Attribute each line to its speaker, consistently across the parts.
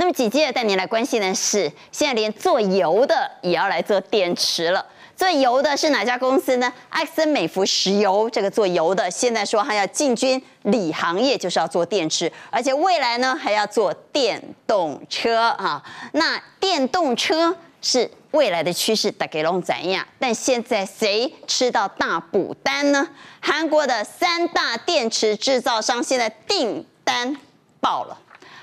Speaker 1: 那么紧接着带您来关心的是，现在连做油的也要来做电池了。做油的是哪家公司呢？埃克森美孚石油这个做油的，现在说它要进军锂行业，就是要做电池，而且未来呢还要做电动车啊。那电动车是未来的趋势，大概弄怎样？但现在谁吃到大补单呢？韩国的三大电池制造商现在订单爆了。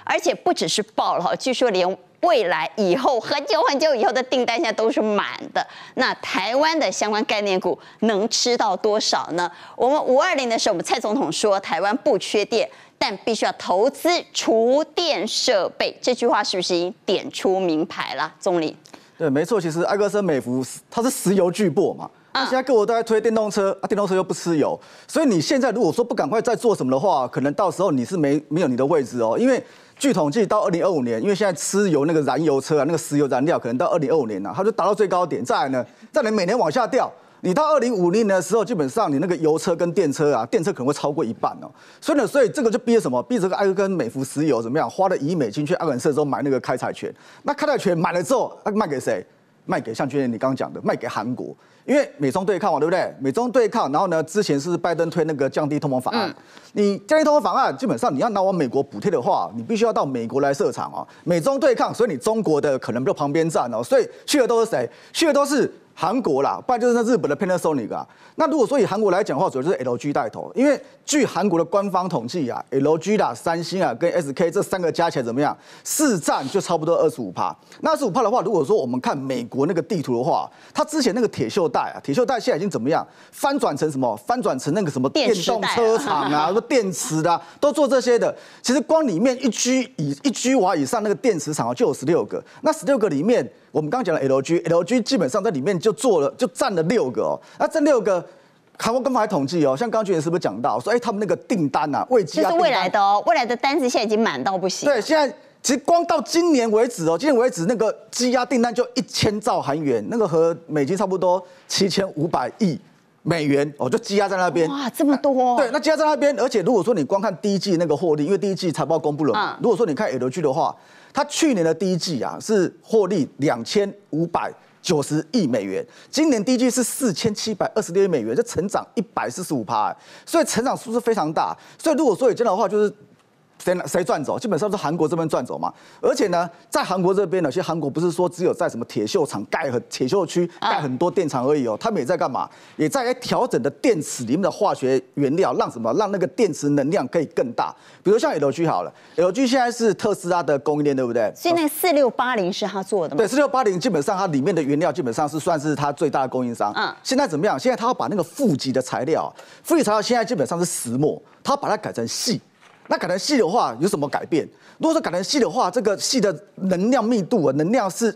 Speaker 1: 而且不只是爆了据说连未来以后很久很久以后的订单现在都是满的。那台湾的相关概念股能吃到多少呢？我们五二零的时候，我们蔡总统说台湾不缺电，但必须要投资厨电设备。这句话是不是已经点出名牌了，总理？
Speaker 2: 对，没错，其实埃克森美孚它是石油巨擘嘛。现在各国都在推电动车，啊，电动车又不吃油，所以你现在如果说不赶快再做什么的话，可能到时候你是没没有你的位置哦。因为据统计到二零二五年，因为现在吃油那个燃油车啊，那个石油燃料可能到二零二五年呢，它就达到最高点。再来呢，再来每年往下掉，你到二零五零年的时候，基本上你那个油车跟电车啊，电车可能会超过一半哦。所以呢，所以这个就憋什么？逼这个埃跟美孚石油怎么样？花了亿美金去阿肯色州买那个开采权，那开采权买了之后，卖给谁？卖给像去年你刚刚讲的，卖给韩国，因为美中对抗嘛，对不对？美中对抗，然后呢，之前是拜登推那个降低通膨法案，你降低通膨法案，基本上你要拿我美国补贴的话，你必须要到美国来设厂啊。美中对抗，所以你中国的可能不旁边站哦，所以去的都是谁？去的都是。韩国啦，不然就是那日本的 Panasonic 啊。那如果说以韩国来讲的话，主要就是 LG 带头。因为据韩国的官方统计啊，LG 啦、三星啊跟 SK 这三个加起来怎么样？四占就差不多二十五趴。那二十五趴的话，如果说我们看美国那个地图的话，它之前那个铁锈带啊，铁锈带现在已经怎么样？翻转成什么？翻转成那个什么？电动车厂啊，什么电池的都做这些的。其实光里面一 G 以一 G 瓦以上那个电池厂啊，就有十六个。那十六个里面，我们刚刚讲的 LG，LG 基本上在里面就。就做了，就占了六个哦。那这六个，韩国根本还统计哦，像刚俊也是不是讲到说，哎，他们那个订单呐，未积啊，是未来
Speaker 1: 的哦，未来的单子现在已经满到不行。对，现在其实光到
Speaker 2: 今年为止哦，今年为止那个积压订单就一千兆韩元，那个和美金差不多七千五百亿美元哦，就积压在那边。哇，
Speaker 1: 这么多！
Speaker 2: 对，那积压在那边，而且如果说你光看第一季那个获利，因为第一季财报公布了，如果说你看 LG 的话，他去年的第一季啊是获利两千五百。九十亿美元，今年第一季是四千七百二十六亿美元，这成长一百四十五趴，所以成长数字非常大。所以如果说有这样的话，就是。谁谁赚走？基本上是韩国这边赚走嘛。而且呢，在韩国这边呢，其实韩国不是说只有在什么铁锈厂盖和铁锈区盖很多电厂而已哦。他们也在干嘛？也在调整的电池里面的化学原料，让什么？让那个电池能量可以更大。比如像 LG 好了，l g 现在是特斯拉的供应链，对不对？
Speaker 1: 所以那四六八零是他做的吗？对，四六
Speaker 2: 八零基本上它里面的原料基本上是算是它最大的供应商。嗯，现在怎么样？现在他要把那个负极的材料，负极材料现在基本上是石墨，他把它改成细。那改成硒的话有什么改变？如果说改成硒的话，这个硒的能量密度啊，能量是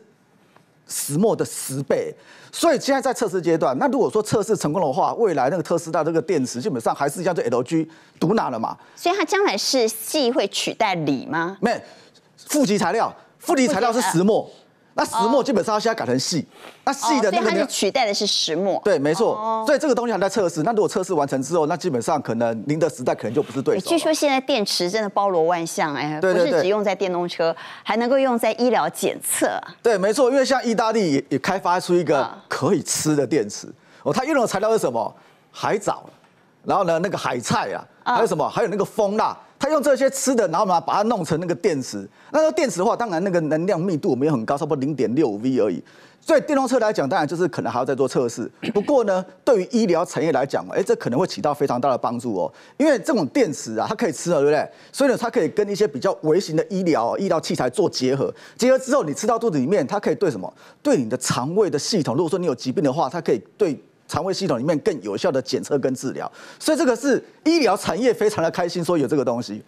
Speaker 2: 石墨的十倍，所以现在在测试阶段。那如果说测试成功的话，未来那个特斯拉这个电池基本上还是一样，LG
Speaker 1: 独拿了嘛。所以它将来是硒会取代锂吗？没有，负极材料，负极材料是石墨。
Speaker 2: 那石墨基本上要现在改成细，
Speaker 1: 那细的那个就取代
Speaker 2: 的是石墨，对，没错。所以这个东西还在测试。那如果测试完成之后，那基本上可能您的时代可能就不是对手。据说
Speaker 1: 现在电池真的包罗万象，哎，不是只用在电动车，还能够用在医疗检测。
Speaker 2: 对，没错，因为像意大利也也开发出一个可以吃的电池，哦，它用的材料是什么？海藻，然后呢，那个海菜啊，还有什么？还有那个蜂蜡。他用这些吃的，然后嘛把它弄成那个电池。那个电池的话，当然那个能量密度没有很高，差不多零点六五 V 而已。所以电动车来讲，当然就是可能还要再做测试。不过呢，对于医疗产业来讲，哎，这可能会起到非常大的帮助哦。因为这种电池啊，它可以吃了，对不对？所以呢，它可以跟一些比较微型的医疗医疗器材做结合。结合之后，你吃到肚子里面，它可以对什么？对你的肠胃的系统，如果说你有疾病的话，它可以对。肠胃系统里面更有效的检测跟治疗，所以这个是医疗产业非常的开心，说有这个东西。